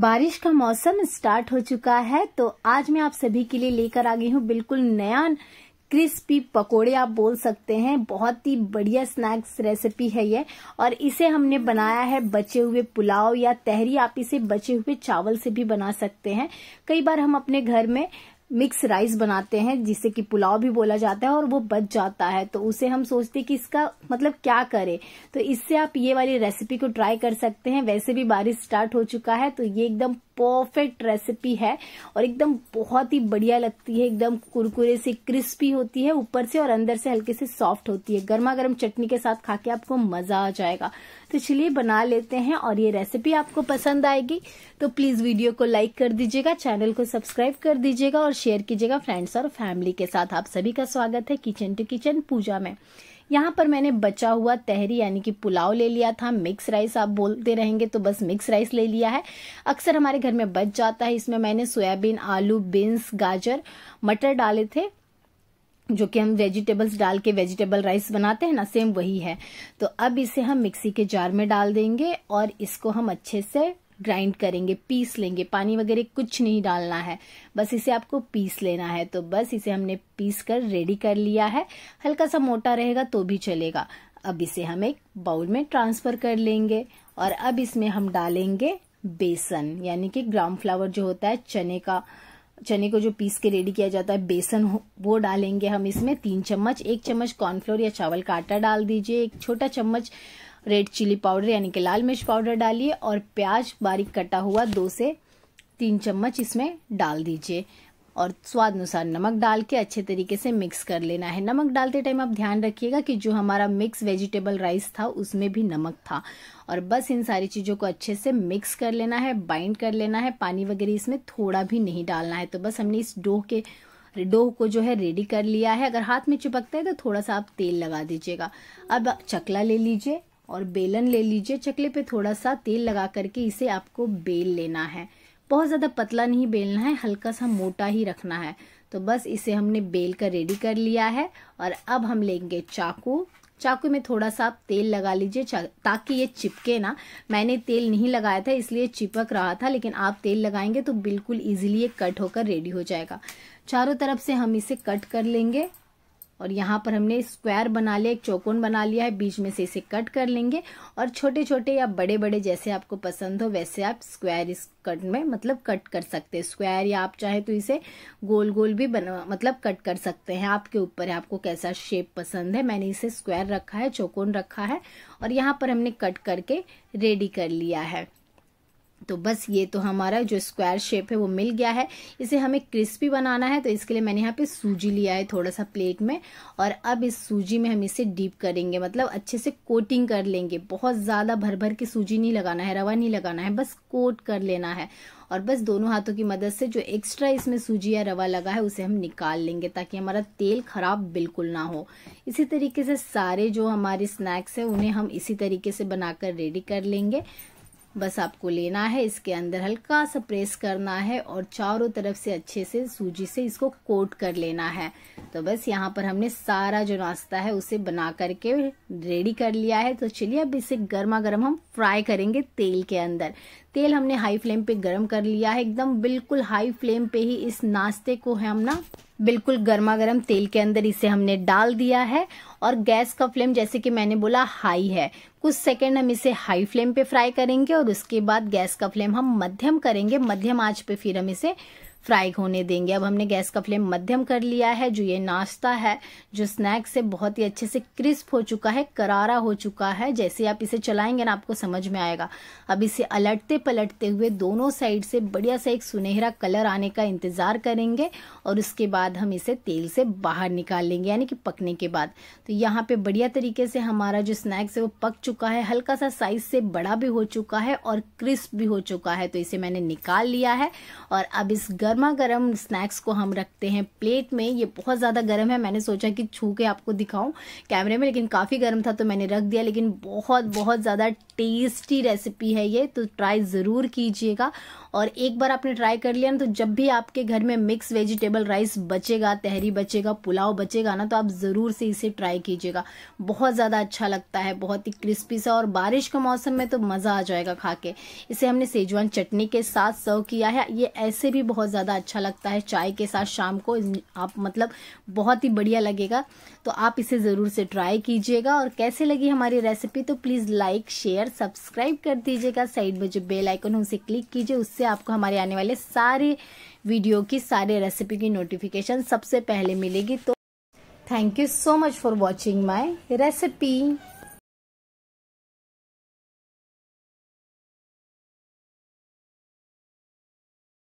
बारिश का मौसम स्टार्ट हो चुका है तो आज मैं आप सभी के लिए लेकर आ गई हूँ बिल्कुल नया क्रिस्पी पकोड़े आप बोल सकते हैं बहुत ही बढ़िया स्नैक्स रेसिपी है ये और इसे हमने बनाया है बचे हुए पुलाव या तहरी आप इसे बचे हुए चावल से भी बना सकते हैं कई बार हम अपने घर में मिक्स राइस बनाते हैं जिसे कि पुलाव भी बोला जाता है और वो बच जाता है तो उसे हम सोचते कि इसका मतलब क्या करें तो इससे आप ये वाली रेसिपी को ट्राई कर सकते हैं वैसे भी बारिश स्टार्ट हो चुका है तो ये एकदम परफेक्ट रेसिपी है और एकदम बहुत ही बढ़िया लगती है एकदम कुरकुरे से क्रिस्पी होती है ऊपर से और अंदर से हल्के से सॉफ्ट होती है गर्मा गर्म चटनी के साथ खा के आपको मजा आ जाएगा तो चलिए बना लेते हैं और ये रेसिपी आपको पसंद आएगी तो प्लीज वीडियो को लाइक कर दीजिएगा चैनल को सब्सक्राइब कर दीजिएगा और शेयर कीजिएगा फ्रेंड्स और फैमिली के साथ आप सभी का स्वागत है किचन टू किचन पूजा में यहाँ पर मैंने बचा हुआ तहरी यानी कि पुलाव ले लिया था मिक्स राइस आप बोलते रहेंगे तो बस मिक्स राइस ले लिया है अक्सर हमारे घर में बच जाता है इसमें मैंने सोयाबीन आलू बीन्स गाजर मटर डाले थे जो कि हम वेजिटेबल्स डाल के वेजिटेबल राइस बनाते हैं ना सेम वही है तो अब इसे हम मिक्सी के जार में डाल देंगे और इसको हम अच्छे से ग्राइंड करेंगे पीस लेंगे पानी वगैरह कुछ नहीं डालना है बस इसे आपको पीस लेना है तो बस इसे हमने पीस कर रेडी कर लिया है हल्का सा मोटा रहेगा तो भी चलेगा अब इसे हम एक बाउल में ट्रांसफर कर लेंगे और अब इसमें हम डालेंगे बेसन यानी कि ग्राम फ्लावर जो होता है चने का चने को जो पीस के रेडी किया जाता है बेसन वो डालेंगे हम इसमें तीन चम्मच एक चम्मच कॉर्नफ्लोर या चावल का आटा डाल दीजिए एक छोटा चम्मच रेड चिली पाउडर यानी कि लाल मिर्च पाउडर डालिए और प्याज बारीक कटा हुआ दो से तीन चम्मच इसमें डाल दीजिए और स्वाद अनुसार नमक डाल के अच्छे तरीके से मिक्स कर लेना है नमक डालते टाइम आप ध्यान रखिएगा कि जो हमारा मिक्स वेजिटेबल राइस था उसमें भी नमक था और बस इन सारी चीज़ों को अच्छे से मिक्स कर लेना है बाइंड कर लेना है पानी वगैरह इसमें थोड़ा भी नहीं डालना है तो बस हमने इस डोह के डो को जो है रेडी कर लिया है अगर हाथ में चिपकता है तो थोड़ा सा आप तेल लगा दीजिएगा अब चकला ले लीजिए और बेलन ले लीजिए चकले पे थोड़ा सा तेल लगा करके इसे आपको बेल लेना है बहुत ज़्यादा पतला नहीं बेलना है हल्का सा मोटा ही रखना है तो बस इसे हमने बेल कर रेडी कर लिया है और अब हम लेंगे चाकू चाकू में थोड़ा सा आप तेल लगा लीजिए ताकि ये चिपके ना मैंने तेल नहीं लगाया था इसलिए चिपक रहा था लेकिन आप तेल लगाएंगे तो बिल्कुल इजीली ये कट होकर रेडी हो जाएगा चारों तरफ से हम इसे कट कर लेंगे और यहाँ पर हमने स्क्वायर बना लिया एक चौकोन बना लिया है बीच में से इसे कट कर लेंगे और छोटे छोटे या बड़े बड़े जैसे आपको पसंद हो वैसे आप स्क्वायर इस कट में मतलब कट कर सकते हैं स्क्वायर या आप चाहे तो इसे गोल गोल भी बना मतलब कट कर सकते हैं आपके ऊपर है आपको कैसा शेप पसंद है मैंने इसे स्क्वायर रखा है चौकोन रखा है और यहाँ पर हमने कट करके रेडी कर लिया है तो बस ये तो हमारा जो स्क्वायर शेप है वो मिल गया है इसे हमें क्रिस्पी बनाना है तो इसके लिए मैंने यहाँ पे सूजी लिया है थोड़ा सा प्लेट में और अब इस सूजी में हम इसे डीप करेंगे मतलब अच्छे से कोटिंग कर लेंगे बहुत ज़्यादा भर भर के सूजी नहीं लगाना है रवा नहीं लगाना है बस कोट कर लेना है और बस दोनों हाथों की मदद से जो एक्स्ट्रा इसमें सूजी या रवा लगा है उसे हम निकाल लेंगे ताकि हमारा तेल ख़राब बिल्कुल ना हो इसी तरीके से सारे जो हमारे स्नैक्स हैं उन्हें हम इसी तरीके से बनाकर रेडी कर लेंगे बस आपको लेना है इसके अंदर हल्का सा प्रेस करना है और चारों तरफ से अच्छे से सूजी से इसको कोट कर लेना है तो बस यहाँ पर हमने सारा जो नाश्ता है उसे बना करके रेडी कर लिया है तो चलिए अब इसे गर्मा गर्म हम फ्राई करेंगे तेल के अंदर तेल हमने हाई फ्लेम पे गर्म कर लिया है एकदम बिल्कुल हाई फ्लेम पे ही इस नाश्ते को है हम ना बिल्कुल गर्मा गर्म तेल के अंदर इसे हमने डाल दिया है और गैस का फ्लेम जैसे कि मैंने बोला हाई है कुछ सेकेंड हम इसे हाई फ्लेम पे फ्राई करेंगे और उसके बाद गैस का फ्लेम हम मध्यम करेंगे मध्यम आंच पे फिर हम इसे फ्राई होने देंगे अब हमने गैस का फ्लेम मध्यम कर लिया है जो ये नाश्ता है जो स्नैक्स है बहुत ही अच्छे से क्रिस्प हो चुका है करारा हो चुका है जैसे आप इसे चलाएंगे ना आपको समझ में आएगा अब इसे अलटते पलटते हुए दोनों साइड से बढ़िया सा एक सुनहरा कलर आने का इंतज़ार करेंगे और उसके बाद हम इसे तेल से बाहर निकाल लेंगे यानी कि पकने के बाद तो यहाँ पे बढ़िया तरीके से हमारा जो स्नैक्स है वो पक चुका है हल्का सा साइज से बड़ा भी हो चुका है और क्रिस्प भी हो चुका है तो इसे मैंने निकाल लिया है और अब इस गर्मा गर्म स्नैक्स को हम रखते हैं प्लेट में ये बहुत ज़्यादा गर्म है मैंने सोचा कि छू के आपको दिखाऊं कैमरे में लेकिन काफ़ी गर्म था तो मैंने रख दिया लेकिन बहुत बहुत ज़्यादा टेस्टी रेसिपी है ये तो ट्राई ज़रूर कीजिएगा और एक बार आपने ट्राई कर लिया ना तो जब भी आपके घर में मिक्स वेजिटेबल राइस बचेगा तहरी बचेगा पुलाव बचेगा ना तो आप ज़रूर से इसे ट्राई कीजिएगा बहुत ज़्यादा अच्छा लगता है बहुत ही क्रिस्पी सा और बारिश का मौसम में तो मज़ा आ जाएगा खा के इसे हमने सेजवान चटनी के साथ सर्व किया है ये ऐसे भी बहुत ज़्यादा अच्छा लगता है चाय के साथ शाम को आप मतलब बहुत ही बढ़िया लगेगा तो आप इसे ज़रूर से ट्राई कीजिएगा और कैसे लगी हमारी रेसिपी तो प्लीज़ लाइक शेयर बार सब्सक्राइब कर दीजिएगा साइड में जो बेल आइकन है उसे क्लिक कीजिए उससे आपको हमारे आने वाले सारे वीडियो की सारे रेसिपी की नोटिफिकेशन सबसे पहले मिलेगी तो thank you so much for watching my recipe